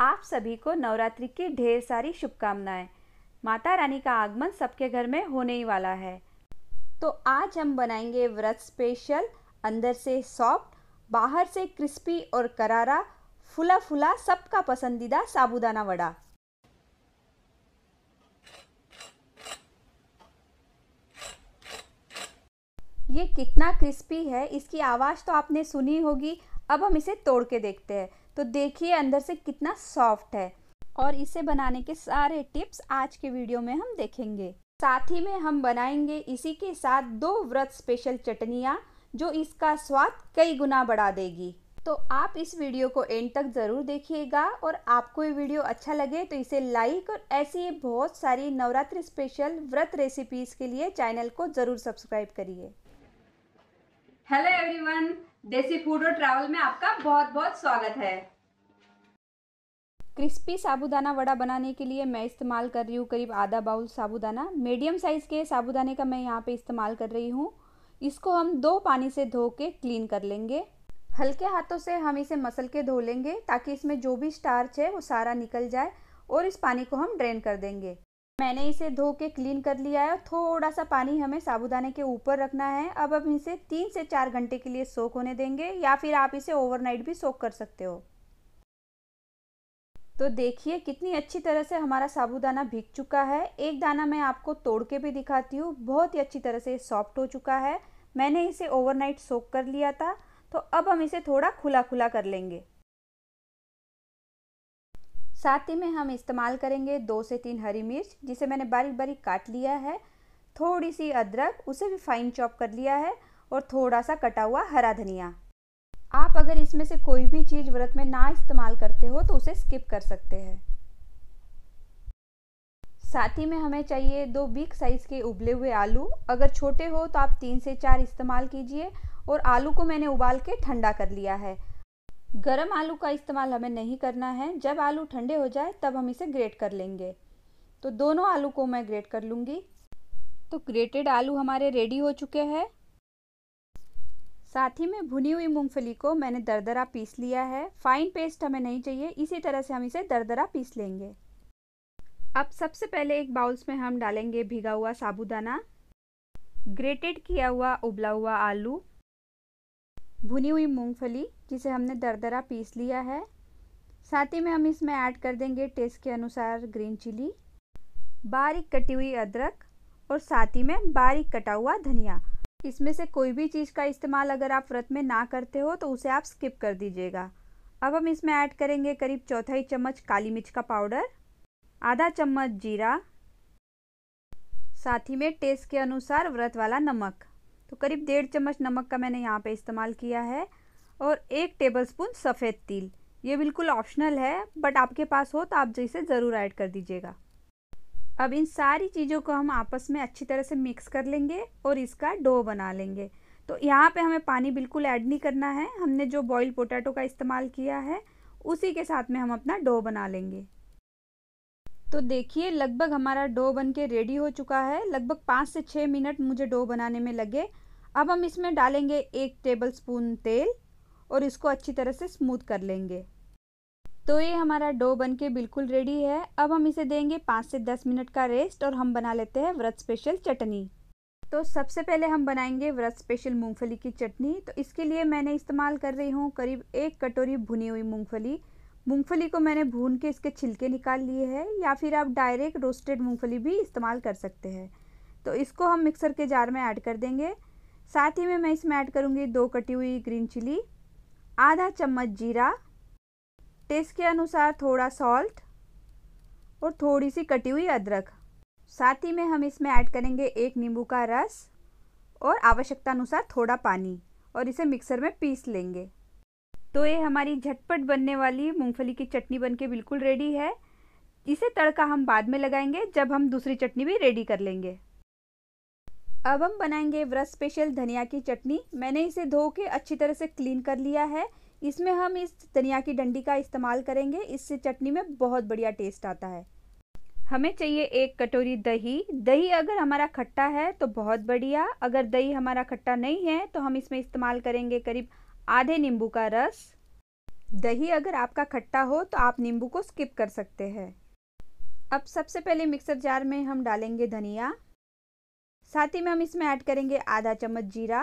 आप सभी को नवरात्रि की ढेर सारी शुभकामनाएं माता रानी का आगमन सबके घर में होने ही वाला है तो आज हम बनाएंगे व्रत स्पेशल अंदर से सॉफ्ट बाहर से क्रिस्पी और करारा फुला फुला सबका पसंदीदा साबुदाना वड़ा ये कितना क्रिस्पी है इसकी आवाज़ तो आपने सुनी होगी अब हम इसे तोड़ के देखते हैं तो देखिए अंदर से कितना सॉफ्ट है और इसे बनाने के सारे टिप्स आज के वीडियो में हम देखेंगे साथ ही में हम बनाएंगे इसी के साथ दो व्रत स्पेशल चटनियाँ जो इसका स्वाद कई गुना बढ़ा देगी तो आप इस वीडियो को एंड तक ज़रूर देखिएगा और आपको ये वीडियो अच्छा लगे तो इसे लाइक और ऐसी बहुत सारी नवरात्रि स्पेशल व्रत रेसिपीज़ के लिए चैनल को ज़रूर सब्सक्राइब करिए हेलो एवरीवन देसी फूड और ट्रैवल में आपका बहुत बहुत स्वागत है क्रिस्पी साबूदाना वड़ा बनाने के लिए मैं इस्तेमाल कर रही हूँ करीब आधा बाउल साबूदाना मीडियम साइज़ के साबूदाने का मैं यहाँ पे इस्तेमाल कर रही हूँ इसको हम दो पानी से धो के क्लीन कर लेंगे हल्के हाथों से हम इसे मसल के धो लेंगे ताकि इसमें जो भी स्टार्च है वो सारा निकल जाए और इस पानी को हम ड्रेन कर देंगे मैंने इसे धो के क्लीन कर लिया है थोड़ा सा पानी हमें साबुदाने के ऊपर रखना है अब हम इसे तीन से चार घंटे के लिए सोख होने देंगे या फिर आप इसे ओवरनाइट भी सोख कर सकते हो तो देखिए कितनी अच्छी तरह से हमारा साबुदाना भीग चुका है एक दाना मैं आपको तोड़ के भी दिखाती हूँ बहुत ही अच्छी तरह से सॉफ्ट हो चुका है मैंने इसे ओवरनाइट सोख कर लिया था तो अब हम इसे थोड़ा खुला खुला कर लेंगे साथ ही में हम इस्तेमाल करेंगे दो से तीन हरी मिर्च जिसे मैंने बारीक बारीक काट लिया है थोड़ी सी अदरक उसे भी फाइन चॉप कर लिया है और थोड़ा सा कटा हुआ हरा धनिया आप अगर इसमें से कोई भी चीज़ व्रत में ना इस्तेमाल करते हो तो उसे स्किप कर सकते हैं साथ ही में हमें चाहिए दो बिग साइज़ के उबले हुए आलू अगर छोटे हो तो आप तीन से चार इस्तेमाल कीजिए और आलू को मैंने उबाल के ठंडा कर लिया है गरम आलू का इस्तेमाल हमें नहीं करना है जब आलू ठंडे हो जाए तब हम इसे ग्रेट कर लेंगे तो दोनों आलू को मैं ग्रेट कर लूँगी तो ग्रेटेड आलू हमारे रेडी हो चुके हैं साथ ही में भुनी हुई मूंगफली को मैंने दरदरा पीस लिया है फाइन पेस्ट हमें नहीं चाहिए इसी तरह से हम इसे दरदरा पीस लेंगे अब सबसे पहले एक बाउल्स में हम डालेंगे भीगा हुआ साबूदाना ग्रेटेड किया हुआ उबला हुआ आलू भुनी हुई मूंगफली जिसे हमने दरदरा पीस लिया है साथ ही में हम इसमें ऐड कर देंगे टेस्ट के अनुसार ग्रीन चिली बारीक कटी हुई अदरक और साथ ही में बारीक कटा हुआ धनिया इसमें से कोई भी चीज़ का इस्तेमाल अगर आप व्रत में ना करते हो तो उसे आप स्किप कर दीजिएगा अब हम इसमें ऐड करेंगे करीब चौथाई चम्मच काली मिर्च का पाउडर आधा चम्मच जीरा साथ ही में टेस्ट के अनुसार व्रत वाला नमक तो करीब डेढ़ चम्मच नमक का मैंने यहाँ पे इस्तेमाल किया है और एक टेबलस्पून सफ़ेद तिल ये बिल्कुल ऑप्शनल है बट आपके पास हो तो आप जैसे ज़रूर ऐड कर दीजिएगा अब इन सारी चीज़ों को हम आपस में अच्छी तरह से मिक्स कर लेंगे और इसका डो बना लेंगे तो यहाँ पे हमें पानी बिल्कुल ऐड नहीं करना है हमने जो बॉयल पोटैटो का इस्तेमाल किया है उसी के साथ में हम अपना डो बना लेंगे तो देखिए लगभग हमारा डो बन के रेडी हो चुका है लगभग पाँच से छः मिनट मुझे डो बनाने में लगे अब हम इसमें डालेंगे एक टेबलस्पून तेल और इसको अच्छी तरह से स्मूथ कर लेंगे तो ये हमारा डो बन के बिल्कुल रेडी है अब हम इसे देंगे पाँच से दस मिनट का रेस्ट और हम बना लेते हैं व्रत स्पेशल चटनी तो सबसे पहले हम बनाएंगे व्रत स्पेशल मूंगफली की चटनी तो इसके लिए मैंने इस्तेमाल कर रही हूँ करीब एक कटोरी भुनी हुई मूंगफली मूंगफली को मैंने भून के इसके छिलके निकाल लिए हैं या फिर आप डायरेक्ट रोस्टेड मूंगफली भी इस्तेमाल कर सकते हैं तो इसको हम मिक्सर के जार में ऐड कर देंगे साथ ही में मैं इसमें ऐड करूँगी दो कटी हुई ग्रीन चिली आधा चम्मच जीरा टेस्ट के अनुसार थोड़ा सॉल्ट और थोड़ी सी कटी हुई अदरक साथ ही में हम इसमें ऐड करेंगे एक नींबू का रस और आवश्यकता अनुसार थोड़ा पानी और इसे मिक्सर में पीस लेंगे तो ये हमारी झटपट बनने वाली मूंगफली की चटनी बनके बिल्कुल रेडी है इसे तड़का हम बाद में लगाएंगे जब हम दूसरी चटनी भी रेडी कर लेंगे अब हम बनाएंगे व्रत स्पेशल धनिया की चटनी मैंने इसे धो के अच्छी तरह से क्लीन कर लिया है इसमें हम इस धनिया की डंडी का इस्तेमाल करेंगे इससे चटनी में बहुत बढ़िया टेस्ट आता है हमें चाहिए एक कटोरी दही दही अगर हमारा खट्टा है तो बहुत बढ़िया अगर दही हमारा खट्टा नहीं है तो हम इसमें इस्तेमाल करेंगे करीब आधे नींबू का रस दही अगर आपका खट्टा हो तो आप नींबू को स्किप कर सकते हैं अब सबसे पहले मिक्सर जार में हम डालेंगे धनिया साथ ही में हम इसमें ऐड करेंगे आधा चम्मच जीरा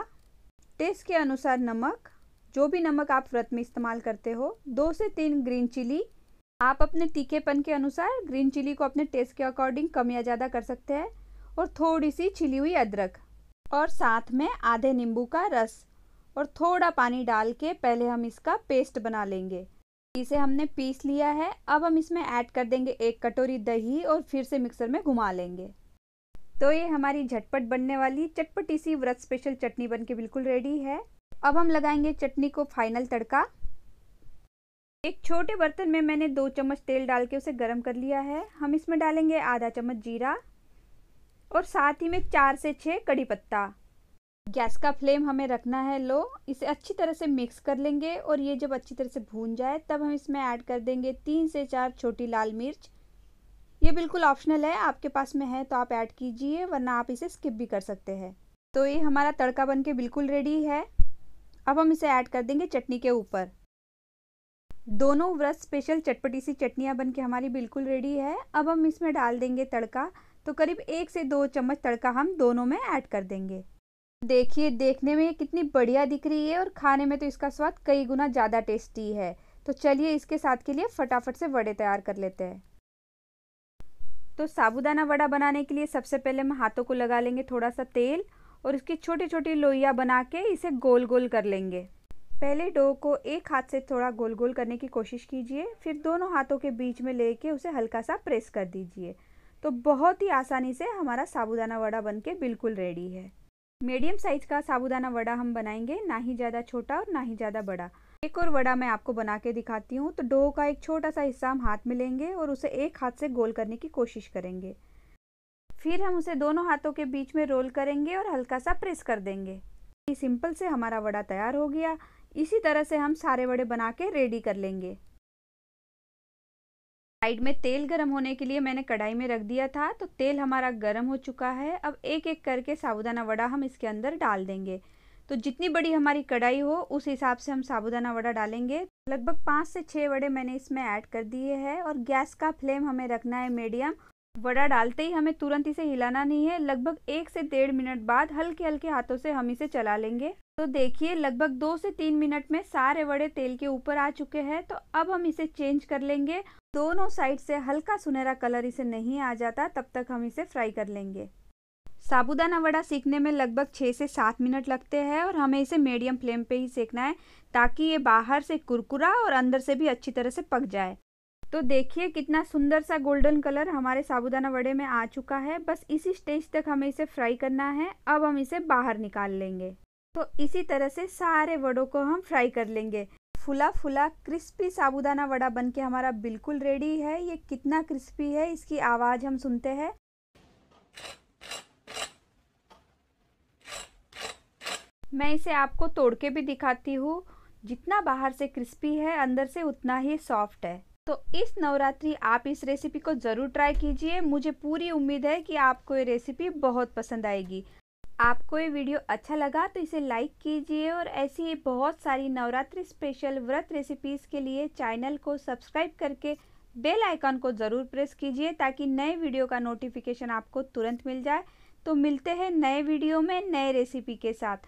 टेस्ट के अनुसार नमक जो भी नमक आप व्रत में इस्तेमाल करते हो दो से तीन ग्रीन चिली आप अपने तीखेपन के अनुसार ग्रीन चिली को अपने टेस्ट के अकॉर्डिंग कम या ज़्यादा कर सकते हैं और थोड़ी सी छिली हुई अदरक और साथ में आधे नींबू का रस और थोड़ा पानी डाल के पहले हम इसका पेस्ट बना लेंगे इसे हमने पीस लिया है अब हम इसमें ऐड कर देंगे एक कटोरी दही और फिर से मिक्सर में घुमा लेंगे तो ये हमारी झटपट बनने वाली चटपटी सी व्रत स्पेशल चटनी बन के बिल्कुल रेडी है अब हम लगाएंगे चटनी को फाइनल तड़का एक छोटे बर्तन में मैंने दो चम्मच तेल डाल के उसे गर्म कर लिया है हम इसमें डालेंगे आधा चम्मच जीरा और साथ ही में चार से छः कड़ी पत्ता गैस का फ्लेम हमें रखना है लो इसे अच्छी तरह से मिक्स कर लेंगे और ये जब अच्छी तरह से भून जाए तब हम इसमें ऐड कर देंगे तीन से चार छोटी लाल मिर्च ये बिल्कुल ऑप्शनल है आपके पास में है तो आप ऐड कीजिए वरना आप इसे स्किप भी कर सकते हैं तो ये हमारा तड़का बन के बिल्कुल रेडी है अब हम इसे ऐड कर देंगे चटनी के ऊपर दोनों व्रत स्पेशल चटपटी सी चटनियाँ बन के हमारी बिल्कुल रेडी है अब हम इसमें डाल देंगे तड़का तो करीब एक से दो चम्मच तड़का हम दोनों में ऐड कर देंगे देखिए देखने में कितनी बढ़िया दिख रही है और खाने में तो इसका स्वाद कई गुना ज़्यादा टेस्टी है तो चलिए इसके साथ के लिए फटाफट से वड़े तैयार कर लेते हैं तो साबुदाना वड़ा बनाने के लिए सबसे पहले हम हाथों को लगा लेंगे थोड़ा सा तेल और उसकी छोटी छोटी लोइयाँ बना के इसे गोल गोल कर लेंगे पहले डो को एक हाथ से थोड़ा गोल गोल करने की कोशिश कीजिए फिर दोनों हाथों के बीच में लेके उसे हल्का सा प्रेस कर दीजिए तो बहुत ही आसानी से हमारा साबुदाना वड़ा बन के बिल्कुल रेडी है मीडियम साइज़ का साबुदाना वड़ा हम बनाएंगे ना ही ज़्यादा छोटा और ना ही ज़्यादा बड़ा एक और वड़ा मैं आपको बना के दिखाती हूँ तो डो का एक छोटा सा हिस्सा हम हाथ में लेंगे और उसे एक हाथ से गोल करने की कोशिश करेंगे फिर हम उसे दोनों हाथों के बीच में रोल करेंगे और हल्का सा प्रेस कर देंगे सिंपल से हमारा वड़ा तैयार हो गया इसी तरह से हम सारे वड़े बना के रेडी कर लेंगे साइड में तेल गर्म होने के लिए मैंने कढ़ाई में रख दिया था तो तेल हमारा गर्म हो चुका है अब एक एक करके साबुदाना वड़ा हम इसके अंदर डाल देंगे तो जितनी बड़ी हमारी कढ़ाई हो उस हिसाब से हम साबुदाना वड़ा डालेंगे लगभग पाँच से छः वड़े मैंने इसमें ऐड कर दिए हैं और गैस का फ्लेम हमें रखना है मीडियम वड़ा डालते ही हमें तुरंत इसे हिलाना नहीं है लगभग एक से डेढ़ मिनट बाद हल्के हल्के हाथों से हम इसे चला लेंगे तो देखिए लगभग दो से तीन मिनट में सारे वड़े तेल के ऊपर आ चुके हैं तो अब हम इसे चेंज कर लेंगे दोनों साइड से हल्का सुनहरा कलर इसे नहीं आ जाता तब तक हम इसे फ्राई कर लेंगे साबूदाना वड़ा सीखने में लगभग छः से सात मिनट लगते हैं और हमें इसे मीडियम फ्लेम पे ही सेकना है ताकि ये बाहर से कुरकुरा और अंदर से भी अच्छी तरह से पक जाए तो देखिए कितना सुंदर सा गोल्डन कलर हमारे साबुदाना वड़े में आ चुका है बस इसी स्टेज तक हमें इसे फ्राई करना है अब हम इसे बाहर निकाल लेंगे तो इसी तरह से सारे वड़ों को हम फ्राई कर लेंगे फुला फुला क्रिस्पी साबूदाना वड़ा के हमारा बिल्कुल रेडी है ये कितना क्रिस्पी है इसकी आवाज़ हम सुनते हैं मैं इसे आपको तोड़ के भी दिखाती हूँ जितना बाहर से क्रिस्पी है अंदर से उतना ही सॉफ्ट है तो इस नवरात्रि आप इस रेसिपी को ज़रूर ट्राई कीजिए मुझे पूरी उम्मीद है कि आपको ये रेसिपी बहुत पसंद आएगी आपको ये वीडियो अच्छा लगा तो इसे लाइक कीजिए और ऐसी ही बहुत सारी नवरात्रि स्पेशल व्रत रेसिपीज़ के लिए चैनल को सब्सक्राइब करके बेल आइकन को ज़रूर प्रेस कीजिए ताकि नए वीडियो का नोटिफिकेशन आपको तुरंत मिल जाए तो मिलते हैं नए वीडियो में नए रेसिपी के साथ